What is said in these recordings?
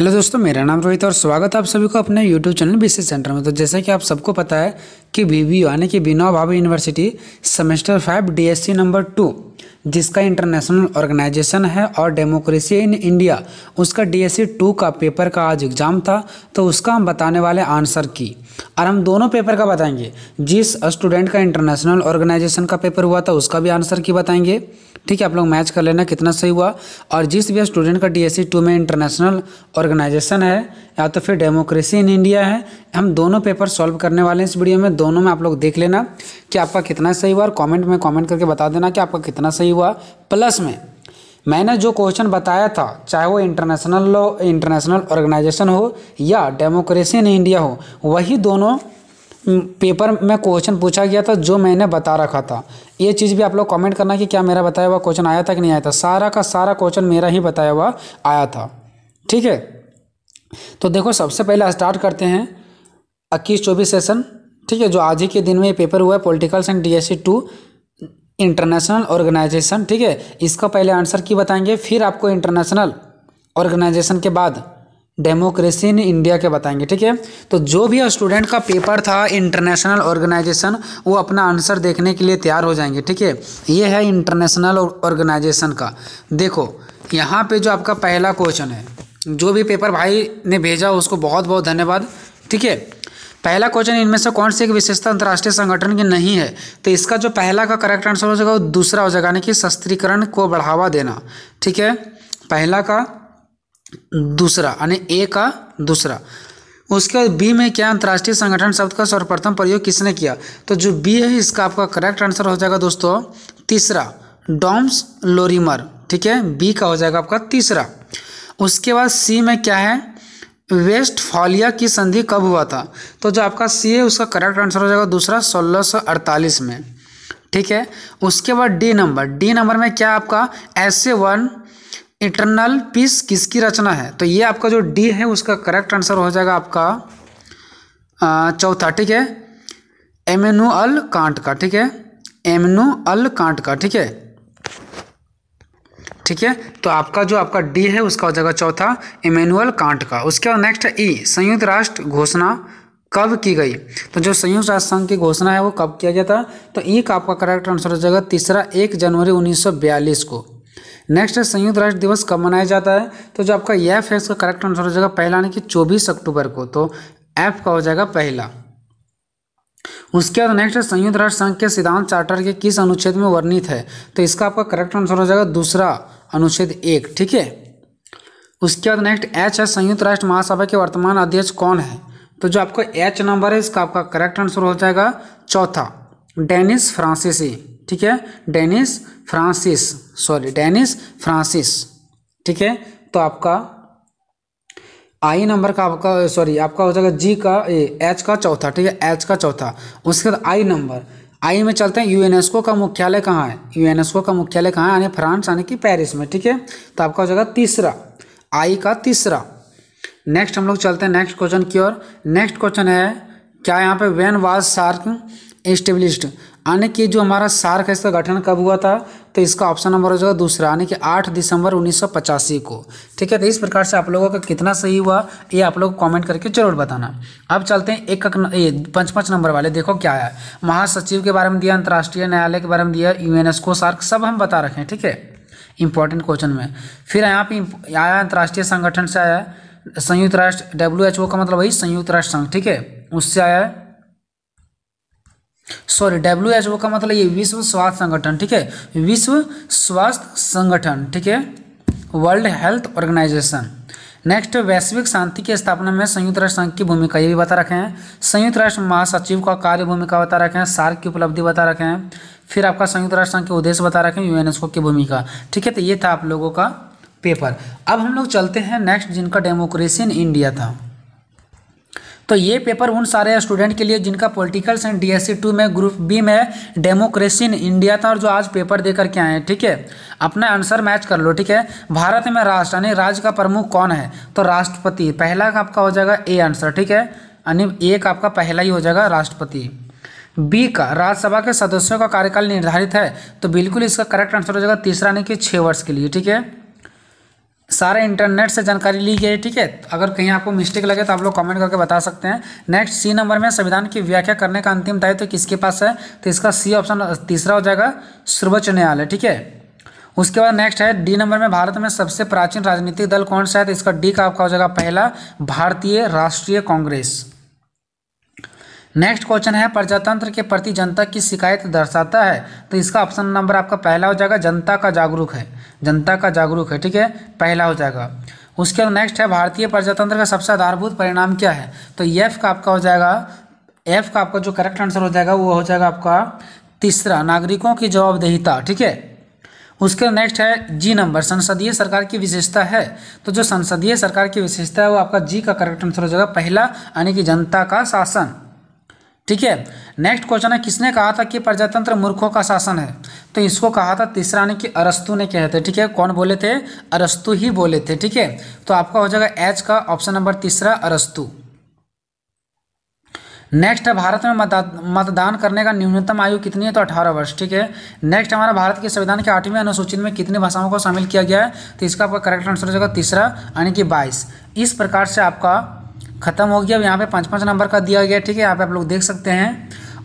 hello दोस्तों मेरा नाम रोहित और स्वागत है आप सभी को अपने यूट्यूब चैनल बीसी सेंटर में तो जैसे कि आप सबको पता है कि बीबीयू यानी कि बिना भाभी university semester five DSC number two जिसका इंटरनेशनल ऑर्गेनाइजेशन है और डेमोक्रेसी इन इंडिया उसका डीएससी टू e का पेपर का आज एग्ज़ाम था तो उसका हम बताने वाले आंसर की और हम दोनों पेपर का बताएंगे जिस स्टूडेंट का इंटरनेशनल ऑर्गेनाइजेशन का पेपर हुआ था उसका भी आंसर की बताएंगे ठीक है आप लोग मैच कर लेना कितना सही हुआ और जिस भी स्टूडेंट का डीएससी टू e में इंटरनेशनल ऑर्गेनाइजेशन है या तो फिर डेमोक्रेसी इन इंडिया है हम दोनों पेपर सॉल्व करने वाले हैं इस वीडियो में दोनों में आप लोग देख लेना कि आपका कितना सही हुआ और कमेंट में कमेंट करके बता देना कि आपका कितना सही हुआ प्लस में मैंने जो क्वेश्चन बताया था चाहे वो इंटरनेशनल इंटरनेशनल ऑर्गेनाइजेशन हो या डेमोक्रेसी इन इंडिया हो वही दोनों पेपर में क्वेश्चन पूछा गया था जो मैंने बता रखा था ये चीज़ भी आप लोग कमेंट करना कि क्या मेरा बताया हुआ क्वेश्चन आया था कि नहीं आया था सारा का सारा क्वेश्चन मेरा ही बताया हुआ आया था ठीक है तो देखो सबसे पहले स्टार्ट करते हैं इक्कीस चौबीस सेशन ठीक है जो आज ही के दिन में पेपर हुआ है politicals and DSC two international organisation ठीक है इसका पहले आंसर की बताएंगे फिर आपको इंटरनेशनल ऑर्गेनाइजेशन के बाद डेमोक्रेसी इन इंडिया के बताएंगे ठीक है तो जो भी स्टूडेंट का पेपर था इंटरनेशनल ऑर्गेनाइजेशन वो अपना आंसर देखने के लिए तैयार हो जाएंगे ठीक है ये है इंटरनेशनल ऑर्गेनाइजेशन का देखो यहाँ पे जो आपका पहला क्वेश्चन है जो भी पेपर भाई ने भेजा उसको बहुत बहुत धन्यवाद ठीक है पहला क्वेश्चन इनमें से कौन सी एक विशेषता अंतर्राष्ट्रीय संगठन की नहीं है तो इसका जो पहला का करेक्ट आंसर हो जाएगा वो दूसरा हो जाएगा यानी कि शस्त्रीकरण को बढ़ावा देना ठीक है पहला का दूसरा यानी ए का दूसरा उसके बाद बी में क्या अंतर्राष्ट्रीय संगठन शब्द का सर्वप्रथम प्रयोग किसने किया तो जो बी है इसका आपका करेक्ट आंसर हो जाएगा दोस्तों तीसरा डॉम्स लोरीमर ठीक है बी का हो जाएगा आपका तीसरा उसके बाद सी में क्या है वेस्टफॉलिया की संधि कब हुआ था तो जो आपका सी है उसका करेक्ट आंसर हो जाएगा दूसरा 1648 में ठीक है उसके बाद डी नंबर डी नंबर में क्या आपका S A one internal peace किसकी रचना है तो ये आपका जो डी है उसका करेक्ट आंसर हो जाएगा आपका चौथा ठीक है एमेनुअल अल कांट का ठीक है एमनू अल कांट का ठीक है ठीक है तो आपका जो आपका डी है उसका हो जाएगा चौथा इमेनुअल कांट का उसके बाद नेक्स्ट ई e, संयुक्त राष्ट्र घोषणा कब की गई तो जो संयुक्त राष्ट्र संघ की घोषणा है वो कब किया गया था तो ई e का आपका करेक्ट आंसर हो जाएगा तीसरा एक जनवरी उन्नीस को नेक्स्ट है संयुक्त राष्ट्र दिवस कब मनाया जाता है तो जो आपका एफ है इसका करेक्ट आंसर हो जाएगा पहला यानी कि चौबीस अक्टूबर को तो एफ का हो जाएगा पहला उसके बाद नेक्स्ट है संयुक्त राष्ट्र संघ के सिद्धांत चार्टर के किस अनुच्छेद में वर्णित है तो इसका आपका करेक्ट आंसर हो जाएगा दूसरा अनुच्छेद एक ठीक है उसके बाद नेक्स्ट एच है संयुक्त राष्ट्र महासभा के वर्तमान अध्यक्ष कौन है तो जो आपका एच नंबर है इसका आपका करेक्ट आंसर हो जाएगा चौथा डेनिस फ्रांसिसी ठीक है Denis Francis sorry Denis Francis ठीक है तो आपका आई नंबर का आपका सॉरी आपका हो जाएगा जी का एच का चौथा ठीक है एच का चौथा उसके बाद आई नंबर आइए में चलते हैं यूएनएसको का मुख्यालय कहाँ है यूएनएसको का मुख्यालय कहाँ है यानी फ्रांस यानी कि पेरिस में ठीक है तो आपका हो जाएगा तीसरा आई का तीसरा नेक्स्ट हम लोग चलते हैं नेक्स्ट क्वेश्चन की ओर नेक्स्ट क्वेश्चन है क्या यहाँ पे वेन वाज शार्क इस्टेब्लिश्ड यानी कि जो हमारा सार्क है इसका गठन कब हुआ था तो इसका ऑप्शन नंबर हो जाएगा दूसरा यानी कि 8 दिसंबर उन्नीस को ठीक है तो इस प्रकार से आप लोगों का कितना सही हुआ ये आप लोग कमेंट करके जरूर बताना अब चलते हैं एक पंच पाँच नंबर वाले देखो क्या है महासचिव के बारे में दिया अंतर्राष्ट्रीय न्यायालय के बारे में दिया यूएनएसको सार्क सब हम बता रखें ठीक है इंपॉर्टेंट क्वेश्चन में फिर यहाँ पे आया अंतर्राष्ट्रीय संगठन से आया संयुक्त राष्ट्र डब्ल्यू एच ओ का मतलब वही संयुक्त राष्ट्र संघ ठीक है उससे आया है सॉरी डब्ल्यू एच ओ का मतलब ये विश्व स्वास्थ्य संगठन ठीक है विश्व स्वास्थ्य संगठन ठीक है वर्ल्ड हेल्थ ऑर्गेनाइजेशन नेक्स्ट वैश्विक शांति की स्थापना में संयुक्त राष्ट्र संघ की भूमिका ये भी बता रखे हैं संयुक्त राष्ट्र महासचिव का कार्य भूमिका बता रखे हैं सार्क की उपलब्धि बता रखे हैं फिर आपका संयुक्त राष्ट्र संघ के उद्देश्य बता रखे हैं यूएनएसओ की भूमिका ठीक है तो ये था आप लोगों का पेपर अब हम लोग चलते हैं नेक्स्ट जिनका डेमोक्रेसी इन इंडिया था तो ये पेपर उन सारे स्टूडेंट के लिए जिनका पॉलिटिकल्स एंड डीएससी टू में ग्रुप बी में डेमोक्रेसी इन इंडिया था और जो आज पेपर देकर के आए हैं ठीक है अपना आंसर मैच कर लो ठीक है भारत में राष्ट्र यानी राज्य का प्रमुख कौन है तो राष्ट्रपति पहला आपका हो जाएगा ए आंसर ठीक है यानी एक आपका पहला ही हो जाएगा राष्ट्रपति बी का राज्यसभा के सदस्यों का कार्यकाल निर्धारित है तो बिल्कुल इसका करेक्ट आंसर हो जाएगा तीसरा यानी कि छः वर्ष के लिए ठीक है सारे इंटरनेट से जानकारी ली गई है ठीक है अगर कहीं आपको मिस्टेक लगे तो आप लोग कमेंट करके बता सकते हैं नेक्स्ट सी नंबर में संविधान की व्याख्या करने का अंतिम दायित्व तो किसके पास है तो इसका सी ऑप्शन तीसरा हो जाएगा सर्वोच्च न्यायालय ठीक है उसके बाद नेक्स्ट है डी नंबर में भारत में सबसे प्राचीन राजनीतिक दल कौन सा है तो इसका डी का आपका हो जाएगा पहला भारतीय राष्ट्रीय कांग्रेस नेक्स्ट क्वेश्चन है प्रजातंत्र के प्रति जनता की शिकायत दर्शाता है तो इसका ऑप्शन नंबर आपका पहला हो जाएगा जनता का जागरूक है जनता का जागरूक है ठीक है पहला हो जाएगा उसके बाद नेक्स्ट है भारतीय प्रजातंत्र का सबसे आधारभूत परिणाम क्या है तो एफ का आपका हो जाएगा एफ का आपका जो करेक्ट आंसर हो जाएगा वो हो जाएगा आपका तीसरा नागरिकों की जवाबदेहिता ठीक है उसके नेक्स्ट है जी नंबर संसदीय सरकार की विशेषता है तो जो संसदीय सरकार की विशेषता है वो आपका जी का करेक्ट आंसर हो जाएगा पहला यानी कि जनता का शासन ठीक है नेक्स्ट क्वेश्चन है किसने कहा था कि प्रजातंत्र मूर्खों का शासन है तो इसको कहा था तीसरा ने कि अरस्तु ने कहे थे ठीक है कौन बोले थे अरस्तु ही बोले थे ठीक है तो आपका हो जाएगा एच का ऑप्शन नंबर तीसरा अरस्तु नेक्स्ट है भारत में मतदान करने का न्यूनतम आयु कितनी है तो 18 वर्ष ठीक है नेक्स्ट हमारा भारत के संविधान के आठवीं अनुसूचित में कितनी भाषाओं को शामिल किया गया है तो इसका आपका करेक्ट आंसर हो जाएगा तीसरा यानी कि 22 इस प्रकार से आपका ख़त्म हो गया अब यहाँ पे पाँच पाँच नंबर का दिया गया ठीक है यहाँ पे आप लोग देख सकते हैं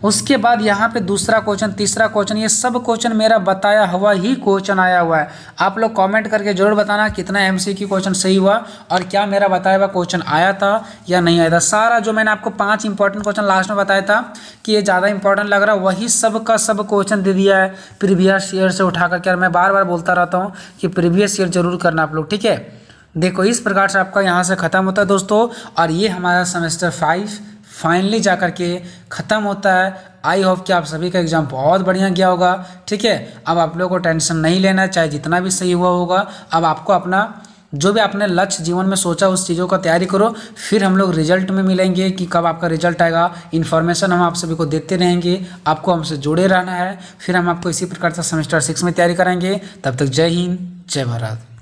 उसके बाद यहाँ पे दूसरा क्वेश्चन तीसरा क्वेश्चन ये सब क्वेश्चन मेरा बताया हुआ ही क्वेश्चन आया हुआ है आप लोग कमेंट करके जरूर बताना कितना एम सी क्वेश्चन सही हुआ और क्या मेरा बताया हुआ क्वेश्चन आया था या नहीं आया था सारा जो मैंने आपको पाँच इंपॉर्टेंट क्वेश्चन लास्ट में बताया था कि ये ज़्यादा इंपॉर्टेंट लग रहा है वही सब का सब क्वेश्चन दे दिया है प्रीवियस ईयर से उठा करके मैं बार बार बोलता रहता हूँ कि प्रीवियस ईयर जरूर करना आप लोग ठीक है देखो इस प्रकार से आपका यहाँ से ख़त्म होता है दोस्तों और ये हमारा सेमेस्टर फाइव फाइनली जा कर के ख़त्म होता है आई होप कि आप सभी का एग्ज़ाम बहुत बढ़िया गया होगा ठीक है अब आप लोगों को टेंशन नहीं लेना है चाहे जितना भी सही हुआ होगा अब आपको अपना जो भी आपने लक्ष्य जीवन में सोचा उस चीज़ों का तैयारी करो फिर हम लोग रिजल्ट में मिलेंगे कि कब आपका रिजल्ट आएगा इन्फॉर्मेशन हम आप सभी को देते रहेंगे आपको हमसे जुड़े रहना है फिर हम आपको इसी प्रकार से सेमेस्टर सिक्स में तैयारी कराएंगे तब तक जय हिंद जय भारत